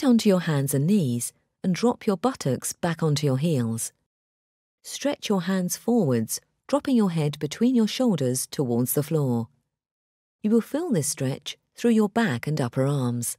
Get onto your hands and knees and drop your buttocks back onto your heels. Stretch your hands forwards, dropping your head between your shoulders towards the floor. You will feel this stretch through your back and upper arms.